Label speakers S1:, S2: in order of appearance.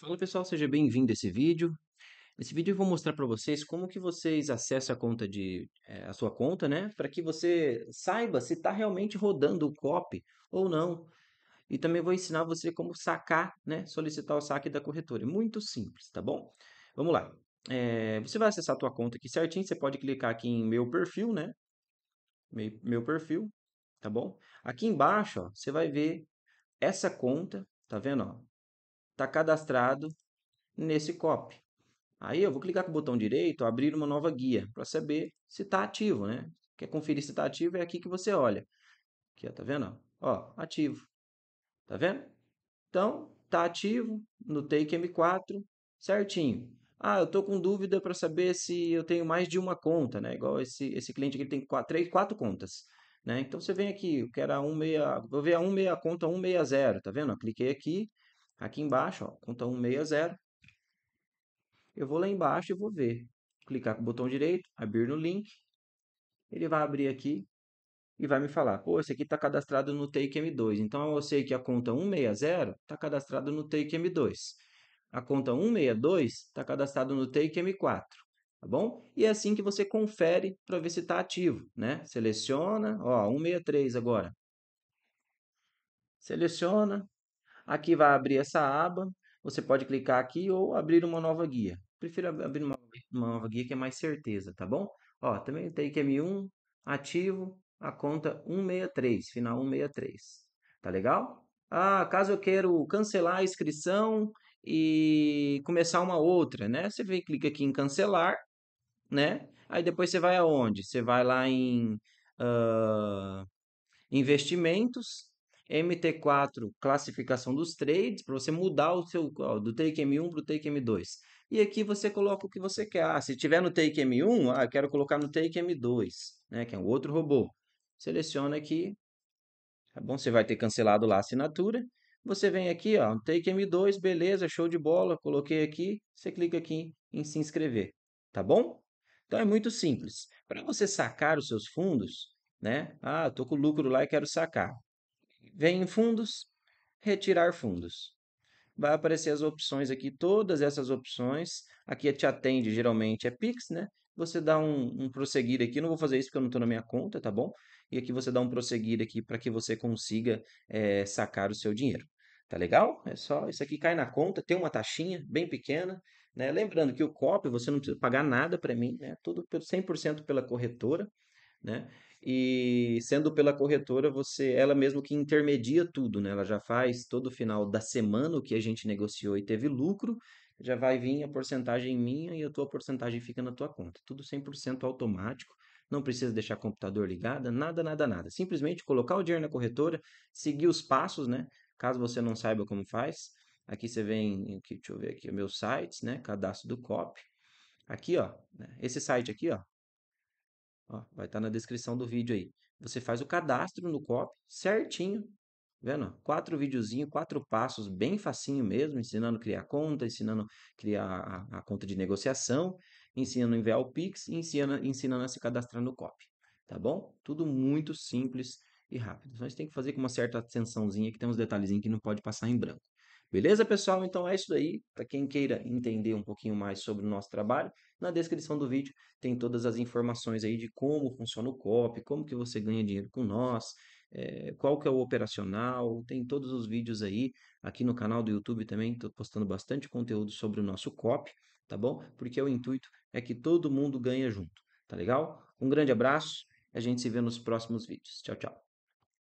S1: Fala pessoal, seja bem-vindo a esse vídeo. Nesse vídeo eu vou mostrar para vocês como que vocês acessam a conta de é, a sua conta, né, para que você saiba se está realmente rodando o COP ou não. E também vou ensinar você como sacar, né, solicitar o saque da corretora. É muito simples, tá bom? Vamos lá. É, você vai acessar a tua conta aqui certinho. Você pode clicar aqui em meu perfil, né? Meu, meu perfil, tá bom? Aqui embaixo, ó, você vai ver essa conta, tá vendo? Ó? está cadastrado nesse COP. Aí eu vou clicar com o botão direito, abrir uma nova guia, para saber se está ativo, né? Quer conferir se está ativo, é aqui que você olha. Aqui, ó, tá vendo? Ó, ativo. Tá vendo? Então, tá ativo no Take M4, certinho. Ah, eu tô com dúvida para saber se eu tenho mais de uma conta, né? Igual esse, esse cliente aqui tem quatro, três, quatro contas. Né? Então você vem aqui, eu quero a 16, vou ver a 16, conta 160, tá vendo? Eu cliquei aqui, Aqui embaixo, ó, conta 160. Eu vou lá embaixo e vou ver. Clicar com o botão direito, abrir no link. Ele vai abrir aqui e vai me falar, pô, esse aqui está cadastrado no m 2 Então, eu sei que a conta 160 está cadastrada no m 2 A conta 162 está cadastrada no m 4 tá bom? E é assim que você confere para ver se está ativo, né? Seleciona, ó, 163 agora. Seleciona, Aqui vai abrir essa aba, você pode clicar aqui ou abrir uma nova guia. Prefiro abrir uma, uma nova guia que é mais certeza, tá bom? Ó, também tem que M1, ativo, a conta 163, final 163. Tá legal? Ah, caso eu quero cancelar a inscrição e começar uma outra, né? Você vem, clica aqui em cancelar, né? Aí depois você vai aonde? Você vai lá em uh, investimentos, MT4, classificação dos trades, para você mudar o seu ó, do Take M1 para o Take M2. E aqui você coloca o que você quer. Ah, se tiver no Take M1, ah, quero colocar no Take M2, né, que é um outro robô. Seleciona aqui, tá bom? Você vai ter cancelado lá a assinatura. Você vem aqui, ó, Take M2, beleza, show de bola, coloquei aqui. Você clica aqui em se inscrever, tá bom? Então é muito simples. Para você sacar os seus fundos, né? Ah, tô com lucro lá e quero sacar. Vem em fundos, retirar fundos. Vai aparecer as opções aqui, todas essas opções. Aqui é te atende, geralmente é Pix, né? Você dá um, um prosseguir aqui, não vou fazer isso porque eu não estou na minha conta, tá bom? E aqui você dá um prosseguir aqui para que você consiga é, sacar o seu dinheiro. Tá legal? É só isso aqui cai na conta, tem uma taxinha bem pequena, né? Lembrando que o COP você não precisa pagar nada para mim, né? Tudo 100% pela corretora, né? e sendo pela corretora, você ela mesmo que intermedia tudo, né? Ela já faz todo final da semana o que a gente negociou e teve lucro, já vai vir a porcentagem minha e a tua porcentagem fica na tua conta. Tudo 100% automático, não precisa deixar o computador ligado, nada, nada, nada. Simplesmente colocar o dinheiro na corretora, seguir os passos, né? Caso você não saiba como faz, aqui você vem, aqui, deixa eu ver aqui, meus sites, né? Cadastro do COP. Aqui, ó, né? esse site aqui, ó, Ó, vai estar tá na descrição do vídeo aí. Você faz o cadastro no COP certinho. Vendo? Quatro videozinhos, quatro passos, bem facinho mesmo, ensinando a criar conta, ensinando a criar a, a conta de negociação, ensinando a enviar o Pix e ensinando, ensinando a se cadastrar no COP. Tá bom? Tudo muito simples e rápido. Mas tem que fazer com uma certa atençãozinha que tem uns detalhezinhos que não pode passar em branco. Beleza, pessoal? Então é isso daí. Para quem queira entender um pouquinho mais sobre o nosso trabalho, na descrição do vídeo tem todas as informações aí de como funciona o COP, como que você ganha dinheiro com nós, é, qual que é o operacional, tem todos os vídeos aí. Aqui no canal do YouTube também estou postando bastante conteúdo sobre o nosso COP, tá bom? Porque o intuito é que todo mundo ganha junto, tá legal? Um grande abraço, a gente se vê nos próximos vídeos. Tchau, tchau.